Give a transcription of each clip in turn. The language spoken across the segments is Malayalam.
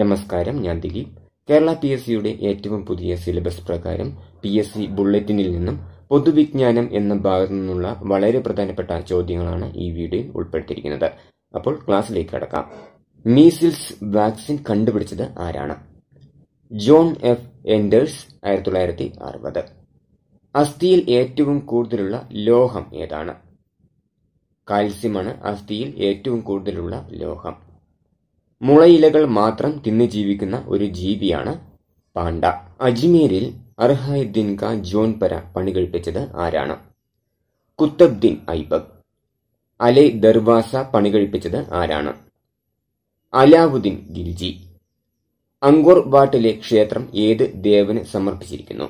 നമസ്കാരം ഞാൻ ദിലീപ് കേരള പി എസ് സിയുടെ ഏറ്റവും പുതിയ സിലബസ് പ്രകാരം പി എസ് സി ബുള്ളറ്റിനിൽ നിന്നും പൊതുവിജ്ഞാനം എന്ന ഭാഗത്തു നിന്നുള്ള വളരെ പ്രധാനപ്പെട്ട ചോദ്യങ്ങളാണ് ഈ വീഡിയോയിൽ ഉൾപ്പെടുത്തിയിരിക്കുന്നത് അപ്പോൾ ക്ലാസ്സിലേക്ക് കടക്കാം മീസിൽസ് വാക്സിൻ കണ്ടുപിടിച്ചത് ആരാണ് ജോൺ എഫ് എൻഡേഴ്സ് ആയിരത്തി തൊള്ളായിരത്തി അറുപത് അസ്ഥിയിൽ ഏറ്റവും കൂടുതലുള്ള ലോഹം ഏതാണ് കാൽസ്യമാണ് അസ്ഥിയിൽ ഏറ്റവും കൂടുതലുള്ള ലോഹം മുളയിലകൾ മാത്രം തിന്ന് ജീവിക്കുന്ന ഒരു ജീവിയാണ് പാണ്ഡ അജ്മീരിൽ അർഹായുദ്ദീൻ ഖാ ജോൺപര പണി കഴിപ്പിച്ചത് ആരാണ് കുത്തബ്ദീൻ ഐബക് അലെ ദർവാസ പണി കഴിപ്പിച്ചത് ആരാണ് അലാവുദ്ദീൻ ഗിൽജി അങ്കോർ വാട്ടിലെ ക്ഷേത്രം ഏത് ദേവന് സമർപ്പിച്ചിരിക്കുന്നു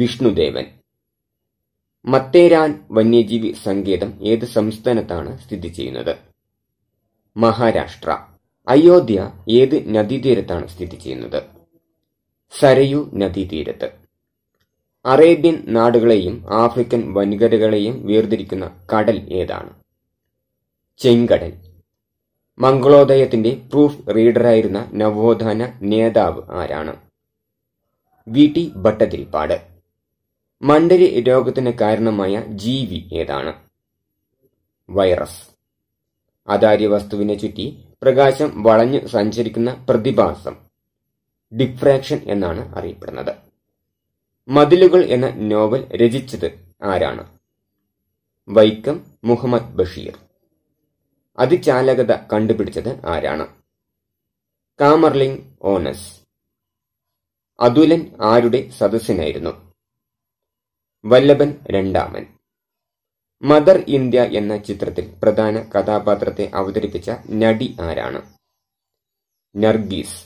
വിഷ്ണുദേവൻ മത്തേരാൻ വന്യജീവി സങ്കേതം ഏത് സംസ്ഥാനത്താണ് സ്ഥിതി ചെയ്യുന്നത് മഹാരാഷ്ട്ര അയോധ്യ ഏത് നദീതീരത്താണ് സ്ഥിതി ചെയ്യുന്നത് സരയു നദീതീരത്ത് അറേബ്യൻ നാടുകളെയും ആഫ്രിക്കൻ വൻകരകളെയും വേർതിരിക്കുന്ന കടൽ ഏതാണ് ചെങ്കടൽ മംഗളോദയത്തിന്റെ പ്രൂഫ് റീഡറായിരുന്ന നവോത്ഥാന നേതാവ് ആരാണ് വി ടി ഭട്ടതിരിപ്പാട് മണ്ടരി രോഗത്തിന് കാരണമായ ജീവി ഏതാണ് വൈറസ് അതാര്യ വസ്തുവിനെ ചുറ്റി പ്രകാശം വളഞ്ഞു സഞ്ചരിക്കുന്ന പ്രതിഭാസം ഡിഫ്രാക്ഷൻ എന്നാണ് അറിയപ്പെടുന്നത് മതിലുകൾ എന്ന നോവൽ രചിച്ചത് ആരാണ് വൈക്കം മുഹമ്മദ് ബഷീർ അതിചാലകത കണ്ടുപിടിച്ചത് ആരാണ് കാമർലിംഗ് ഓനസ് അതുലൻ ആരുടെ സദസ്യനായിരുന്നു വല്ലഭൻ രണ്ടാമൻ മദർ ഇന്ത്യ എന്ന ചിത്രത്തിൽ പ്രധാന കഥാപാത്രത്തെ അവതരിപ്പിച്ച നടി ആരാണ് നർഗീസ്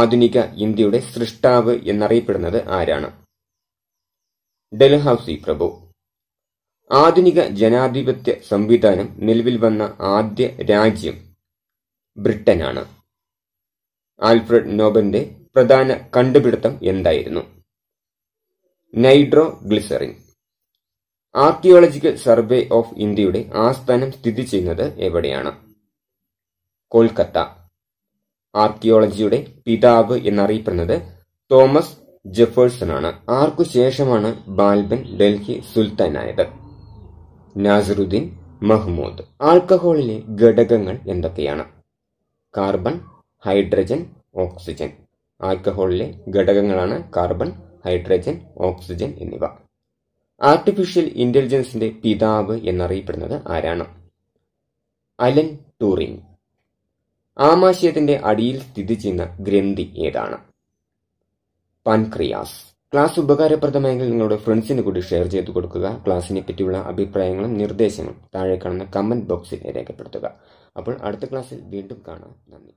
ആധുനിക ഇന്ത്യയുടെ സൃഷ്ടാവ് എന്നറിയപ്പെടുന്നത് ആരാണ് ഡൽഹൌസി പ്രഭു ആധുനിക ജനാധിപത്യ സംവിധാനം നിലവിൽ വന്ന ആദ്യ രാജ്യം ബ്രിട്ടനാണ് ആൽഫ്രഡ് നോബന്റെ പ്രധാന കണ്ടുപിടുത്തം എന്തായിരുന്നു nitroglycerin archaeological survey of ഇന്ത്യയുടെ ആസ്ഥാനം സ്ഥിതി ചെയ്യുന്നത് എവിടെയാണ് കൊൽക്കത്ത ആർക്കിയോളജിയുടെ പിതാവ് എന്നറിയപ്പെടുന്നത് തോമസ് ജെഫേഴ്സൺ ആണ് ആർക്കു ശേഷമാണ് ബാൽബൻ ഡൽഹി സുൽത്താനായത് നാസറുദ്ദീൻ മഹ്മൂദ് ആൽക്കഹോളിലെ ഘടകങ്ങൾ എന്തൊക്കെയാണ് കാർബൺ ഹൈഡ്രജൻ ഓക്സിജൻ ആൽക്കഹോളിലെ ഘടകങ്ങളാണ് കാർബൺ ഹൈഡ്രജൻ ഓക്സിജൻ എന്നിവ ആർട്ടിഫിഷ്യൽ ഇന്റലിജൻസിന്റെ പിതാവ് എന്നറിയപ്പെടുന്നത് ആരാണ് അലൻ ടൂറിംഗ് ആമാശയത്തിന്റെ അടിയിൽ സ്ഥിതി ചെയ്യുന്ന ഗ്രന്ഥി ഏതാണ് പാൻക്രിയാസ് ക്ലാസ് ഉപകാരപ്രദമായെങ്കിൽ നിങ്ങളുടെ ഫ്രണ്ട്സിന് കൂടി ഷെയർ ചെയ്തു കൊടുക്കുക ക്ലാസ്സിനെ പറ്റിയുള്ള അഭിപ്രായങ്ങളും നിർദ്ദേശങ്ങളും താഴെ കാണുന്ന കമന്റ് ബോക്സിൽ രേഖപ്പെടുത്തുക അപ്പോൾ അടുത്ത ക്ലാസ്സിൽ വീണ്ടും കാണാം നന്ദി